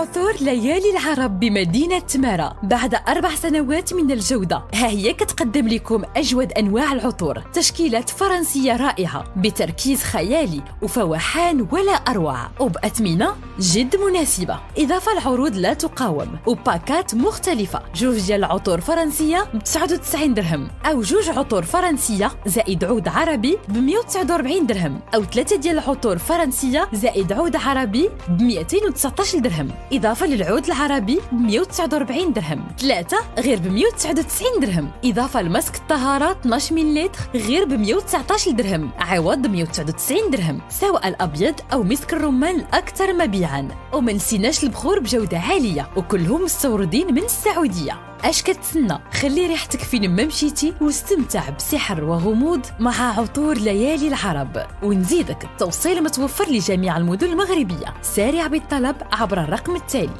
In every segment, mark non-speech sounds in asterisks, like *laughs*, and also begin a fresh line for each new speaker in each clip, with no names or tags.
عثور ليالي العرب بمدينة تمارا بعد أربع سنوات من الجودة ها هي كتقدم لكم أجود أنواع العطور تشكيلات فرنسية رائعة بتركيز خيالي وفواحان ولا أروع وبأثمنة جد مناسبة إضافة العروض لا تقاوم وباكات مختلفة جوج ديال العطور فرنسية ب 99 درهم أو جوج عطور فرنسية زائد عود عربي ب 149 درهم أو ثلاثة ديال العطور فرنسية زائد عود عربي ب 219 درهم إضافة للعود العربي ب 149 درهم ثلاثة غير ب 199 درهم إضافة لماسك الطهارة 12 مليلتر غير ب 119 درهم عوض 199 درهم سواء الأبيض أو مسك الرمان الأكثر مبيعا وما نسيناش البخور بجودة عالية وكلهم مستوردين من السعودية اش كتسنى خلي ريحتك فين ما مشيتي واستمتع بسحر وغموض مع عطور ليالي العرب ونزيدك التوصيل متوفر لجميع المدن المغربيه سارع بالطلب عبر الرقم التالي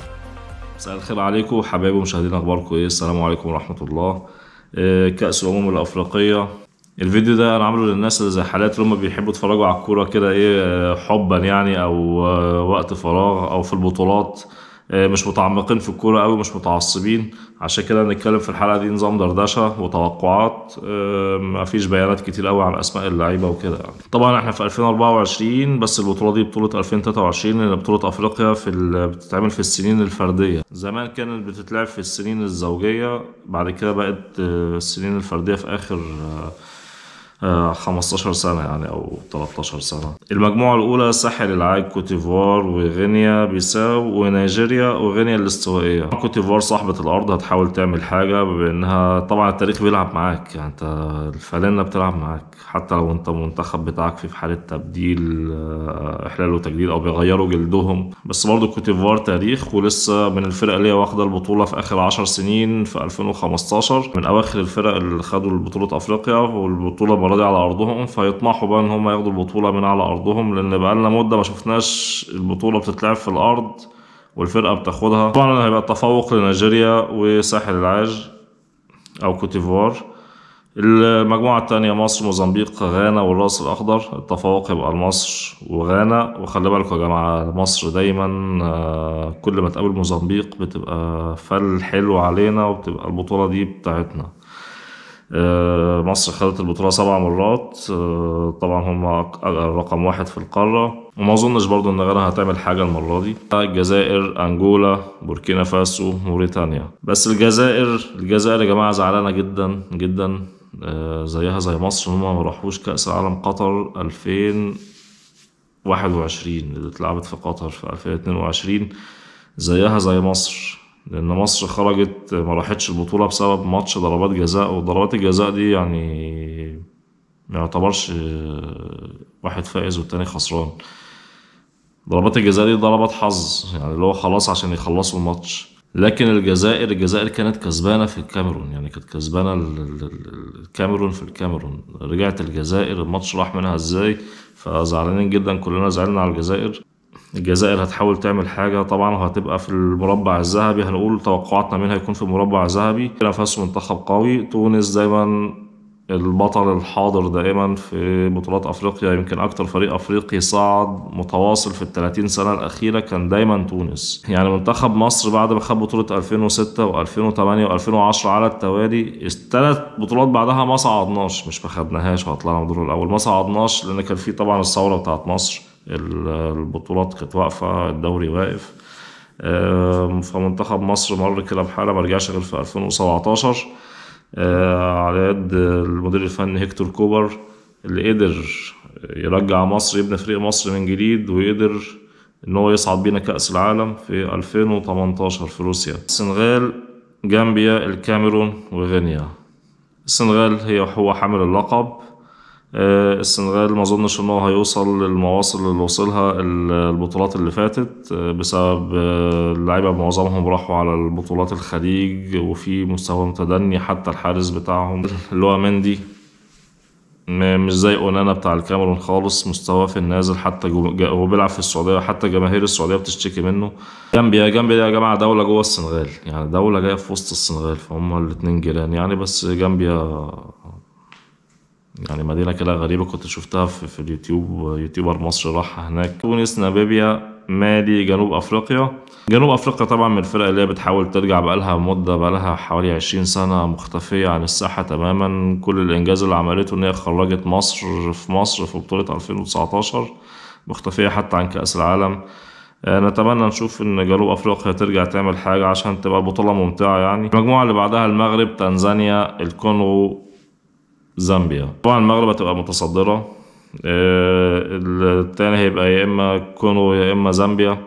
مساء الخير عليكم حبايب مشاهدينا اخباركم ايه السلام عليكم ورحمه الله آه، كاس الامم الافريقيه الفيديو ده انا عامله للناس اللي زي حالات اللي هم بيحبوا يتفرجوا على الكوره كده ايه آه، حبا يعني او آه، وقت فراغ او في البطولات آه، مش متعمقين في الكوره قوي مش متعصبين عشان كده هنتكلم في الحلقه دي نظام دردشه وتوقعات آه، مفيش بيانات كتير قوي عن اسماء اللعيبه وكده يعني طبعا احنا في 2024 بس البطوله دي بطوله 2023 اللي بطوله افريقيا في بتتعمل في السنين الفرديه زمان كانت بتتلعب في السنين الزوجيه بعد كده بقت آه، السنين الفرديه في اخر 15 آه، سنة يعني أو 13 سنة المجموعة الأولى ساحل العاج كوتيفوار وغينيا بيساو ونيجيريا وغينيا الاستوائية كوتيفوار صاحبة الأرض هتحاول تعمل حاجة بأنها طبعا التاريخ بيلعب معاك يعني أنت الفالنة بتلعب معاك حتى لو أنت المنتخب بتاعك في حالة تبديل آه، إحلال وتجديد أو بيغيروا جلدهم بس برضه كوتيفوار تاريخ ولسه من الفرق اللي هي واخدة البطولة في آخر 10 سنين في 2015 من أواخر الفرق اللي خدوا البطولة أفريقيا والبطولة المباراه دي على ارضهم فيطمحوا بقى ان هم ياخدوا البطوله من على ارضهم لان بقالنا مده ما شفناش البطوله بتتلعب في الارض والفرقه بتاخدها طبعا هيبقى التفوق لنيجيريا وساحل العاج او كوتيفوار المجموعة التانية مصر موزمبيق غانا والرأس الأخضر التفوق يبقى لمصر وغانا وخلي بالكوا يا جماعة مصر دايما آه، كل ما تقابل موزمبيق بتبقى فل حلو علينا وبتبقى البطولة دي بتاعتنا آه، مصر خدت البطولة سبع مرات آه، طبعا هم رقم واحد في القارة وما أظنش برضو إن غيرها هتعمل حاجة المرة دي الجزائر أنجولا بوركينا فاسو موريتانيا بس الجزائر الجزائر يا جماعة زعلانة جدا جدا آه، زيها زي مصر إن هم ما راحوش كأس العالم قطر 2021 اللي اتلعبت في قطر في 2022 زيها زي مصر لان مصر خرجت ما راحتش البطوله بسبب ماتش ضربات جزاء وضربات الجزاء دي يعني ما يعتبرش آه، واحد فائز والتاني خسران ضربات الجزاء دي ضربات حظ يعني اللي هو خلاص عشان يخلصوا الماتش لكن الجزائر الجزائر كانت كسبانه في الكاميرون يعني كانت كسبانه الكاميرون في الكاميرون رجعت الجزائر الماتش راح منها ازاي فزعلانين جدا كلنا زعلنا على الجزائر الجزائر هتحاول تعمل حاجة طبعا وهتبقى في المربع الذهبي هنقول توقعاتنا منها يكون في المربع الذهبي نفس منتخب قوي تونس دايما البطل الحاضر دائما في بطولات افريقيا يمكن اكتر فريق افريقي صعد متواصل في ال 30 سنه الاخيره كان دايما تونس يعني منتخب مصر بعد ما خد بطوله 2006 و2008 و2010 على التوالي الثلاث بطولات بعدها ما صعدناش مش ما خدناهاش وطلعنا الدور الاول ما صعدناش لان كان في طبعا الثوره بتاعت مصر البطولات كانت واقفه الدوري واقف فمنتخب مصر مر كده بحاله ما رجعش غير في 2017 آه، على يد المدير الفني هيكتور كوبر اللي قدر يرجع مصر يبني فريق مصر من جديد ويقدر ان هو يصعد بينا كاس العالم في 2018 في روسيا السنغال جامبيا الكاميرون وغينيا السنغال هي هو حامل اللقب آه، السنغال ما اظنش ان هو هيوصل للمواصل اللي وصلها البطولات اللي فاتت آه، بسبب آه، اللعيبه معظمهم راحوا على البطولات الخليج وفي مستوى متدني حتى الحارس بتاعهم اللي هو مندي مش زي اونانا بتاع الكاميرون خالص مستواه في النازل حتى هو بيلعب في السعوديه حتى جماهير السعوديه بتشتكي منه جامبيا جامبيا يا جماعه دوله جوه السنغال يعني دوله جايه في وسط السنغال فهم الاتنين جيران يعني بس جامبيا يعني مدينة كده غريبة كنت شفتها في, في اليوتيوب يوتيوبر مصري راح هناك تونس نابيبيا مالي جنوب افريقيا جنوب افريقيا طبعا من الفرق اللي هي بتحاول ترجع بقالها مده بقالها حوالي 20 سنه مختفيه عن الساحه تماما كل الانجاز اللي عملته ان هي خرجت مصر في مصر في بطوله 2019 مختفيه حتى عن كاس العالم آه، نتمنى نشوف ان جنوب افريقيا ترجع تعمل حاجه عشان تبقى بطوله ممتعه يعني المجموعه اللي بعدها المغرب تنزانيا الكونغو زامبيا طبعا المغرب هتبقى متصدرة آه، الثاني هيبقى يا إما كونغو يا إما زامبيا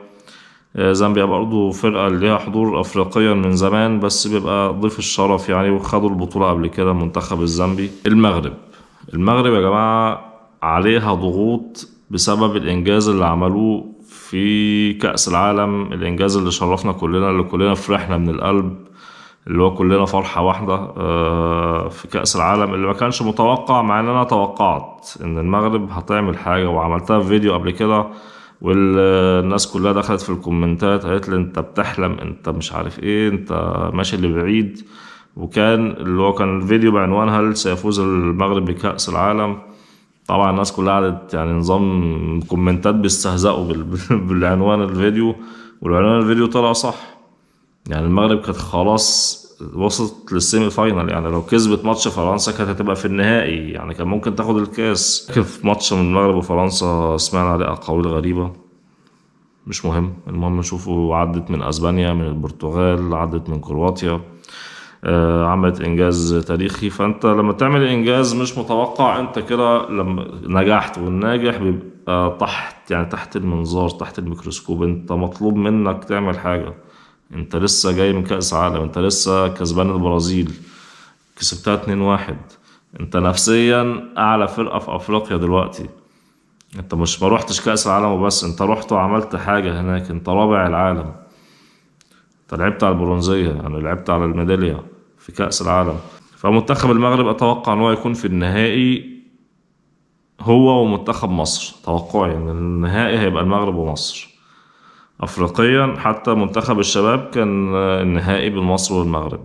آه، زامبيا برضه فرقة ليها حضور أفريقيا من زمان بس بيبقى ضيف الشرف يعني وخدوا البطولة قبل كده المنتخب الزامبي المغرب المغرب يا جماعة عليها ضغوط بسبب الإنجاز اللي عملوه في كأس العالم الإنجاز اللي شرفنا كلنا اللي كلنا فرحنا من القلب اللي هو كلنا فرحه واحده آه، في كاس العالم اللي ما كانش متوقع مع ان انا توقعت ان المغرب هتعمل حاجه وعملتها في فيديو قبل كده والناس كلها دخلت في الكومنتات قالت لي انت بتحلم انت مش عارف ايه انت ماشي لبعيد وكان اللي هو كان الفيديو بعنوان هل سيفوز المغرب بكأس العالم طبعا الناس كلها قعدت يعني نظام كومنتات بيستهزئوا *laughs* بالعنوان الفيديو والعنوان الفيديو طلع صح يعني المغرب كانت خلاص وصلت للسيمي فاينل يعني لو كسبت ماتش فرنسا كانت هتبقى في النهائي يعني كان ممكن تاخد الكاس كيف في ماتش من المغرب وفرنسا سمعنا عليه اقاويل غريبه مش مهم المهم نشوفه عدت من اسبانيا من البرتغال عدت من كرواتيا آه، عملت انجاز تاريخي فانت لما تعمل انجاز مش متوقع انت كده لما نجحت والناجح بيبقى تحت يعني تحت المنظار تحت الميكروسكوب انت مطلوب منك تعمل حاجه انت لسه جاي من كاس عالم انت لسه كسبان البرازيل كسبتها 2 واحد انت نفسيا اعلى فرقه في افريقيا دلوقتي انت مش ما روحتش كاس العالم وبس انت رحت وعملت حاجه هناك انت رابع العالم انت لعبت على البرونزيه انا يعني لعبت على الميداليه في كاس العالم فمنتخب المغرب اتوقع ان هو يكون في النهائي هو ومنتخب مصر توقعي ان النهائي هيبقى المغرب ومصر افريقيا حتى منتخب الشباب كان آه، النهائي بين مصر والمغرب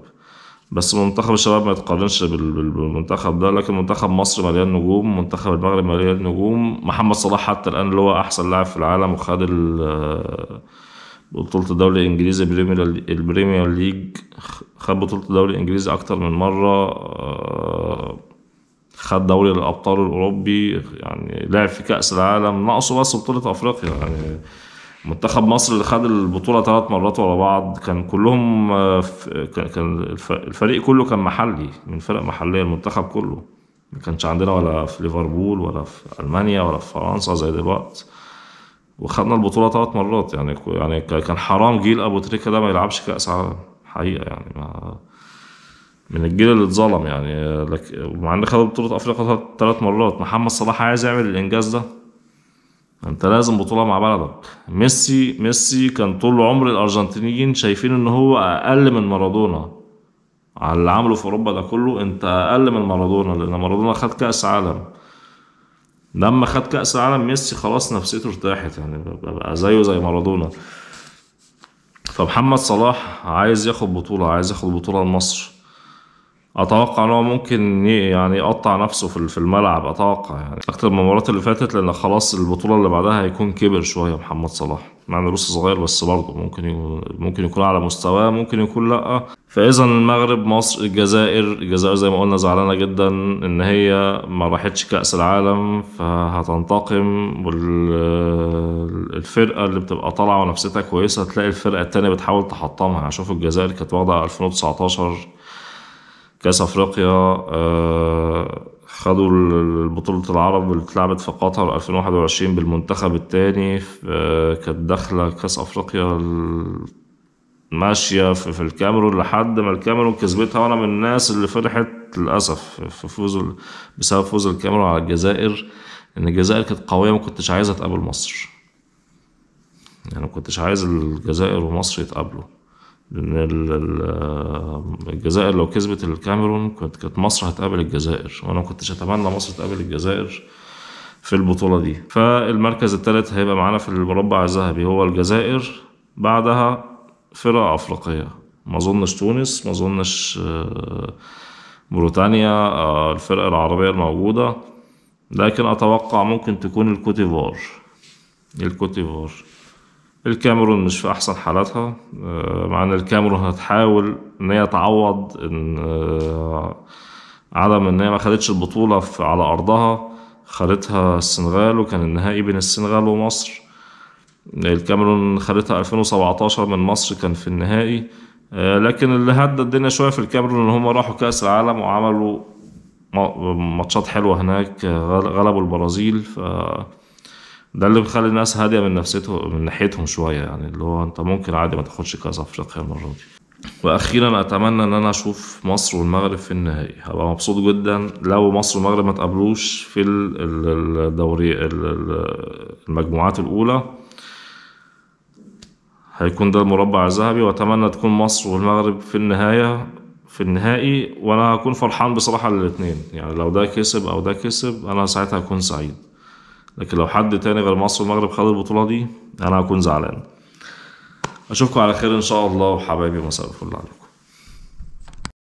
بس منتخب الشباب ما يتقارنش بالمنتخب ده لكن منتخب مصر مليان نجوم منتخب المغرب مليان نجوم محمد صلاح حتى الان اللي هو احسن لاعب في العالم وخد آه، بطولة الدوري الانجليزي البريمير ليج خد بطولة الدوري الانجليزي اكتر من مرة آه، خد دوري الابطال الاوروبي يعني لعب في كاس العالم ناقصه بس بطولة افريقيا يعني منتخب مصر اللي خد البطوله ثلاث مرات ورا بعض كان كلهم آه، كان الفريق كله كان محلي من فرق محليه المنتخب كله ما كانش عندنا ولا في ليفربول ولا في المانيا ولا في فرنسا زي دلوقتي وخدنا البطوله ثلاث مرات يعني يعني كان حرام جيل ابو تريكه ده ما يلعبش كاس عالم حقيقه يعني ما من الجيل اللي اتظلم يعني لك ومع ان خد بطوله افريقيا ثلاث مرات محمد صلاح عايز يعمل الانجاز ده انت لازم بطوله مع بلدك ميسي ميسي كان طول عمر الارجنتينيين شايفين ان هو اقل من مارادونا على اللي عمله في اوروبا ده كله انت اقل من مارادونا لان مارادونا خد كاس عالم لما خد كاس عالم ميسي خلاص نفسيته ارتاحت يعني بقى زيه زي مارادونا فمحمد صلاح عايز ياخد بطوله عايز ياخد بطوله لمصر اتوقع ان هو ممكن يعني يقطع نفسه في الملعب اتوقع يعني اكتر من المباريات اللي فاتت لان خلاص البطوله اللي بعدها هيكون كبر شويه محمد صلاح مع انه لسه صغير بس برضه ممكن ممكن يكون على مستواه ممكن يكون لا فاذا المغرب مصر الجزائر الجزائر زي ما قلنا زعلانه جدا ان هي ما راحتش كاس العالم فهتنتقم والفرقه اللي بتبقى طالعه ونفسيتها كويسه تلاقي الفرقه الثانيه بتحاول تحطمها يعني شوف الجزائر كانت واخده 2019 كاس افريقيا آه، خدوا بطولة العرب اللي اتلعبت في قطر 2021 بالمنتخب الثاني آه، كانت داخلة كاس افريقيا ماشية في الكاميرون لحد ما الكاميرون كسبتها وانا من الناس اللي فرحت للاسف في فوز بسبب فوز الكاميرون على الجزائر ان الجزائر كانت قوية ما كنتش عايزها تقابل مصر يعني ما كنتش عايز الجزائر ومصر يتقابلوا لان الجزائر لو كسبت الكاميرون كانت كانت مصر هتقابل الجزائر وانا ما كنتش اتمنى مصر تقابل الجزائر في البطوله دي فالمركز الثالث هيبقى معانا في المربع الذهبي هو الجزائر بعدها فرقه افريقيه ما اظنش تونس ما اظنش آه، موريتانيا آه، الفرق العربيه الموجوده لكن اتوقع ممكن تكون الكوتيفوار الكوتيفوار الكاميرون مش في احسن حالاتها آه، مع ان الكاميرون هتحاول ان هي تعوض ان آه، عدم ان هي ما خدتش البطوله على ارضها خدتها السنغال وكان النهائي بين السنغال ومصر الكاميرون خدتها 2017 من مصر كان في النهائي آه، لكن اللي هدى الدنيا شويه في الكاميرون ان هم راحوا كاس العالم وعملوا ماتشات حلوه هناك غلبوا البرازيل ف ده اللي بيخلي الناس هاديه من نفسيته من ناحيتهم شويه يعني اللي هو انت ممكن عادي ما تاخدش كاس افريقيا المره دي واخيرا اتمنى ان انا اشوف مصر والمغرب في النهائي هبقى مبسوط جدا لو مصر والمغرب ما تقابلوش في الدوري المجموعات الاولى هيكون ده المربع الذهبي واتمنى تكون مصر والمغرب في النهايه في النهائي وانا هكون فرحان بصراحه للاثنين يعني لو ده كسب او ده كسب انا ساعتها هكون سعيد لكن لو حد تاني غير مصر والمغرب خد البطولة دي أنا هكون زعلان أشوفكم على خير إن شاء الله وحبايبي مساء الفل عليكم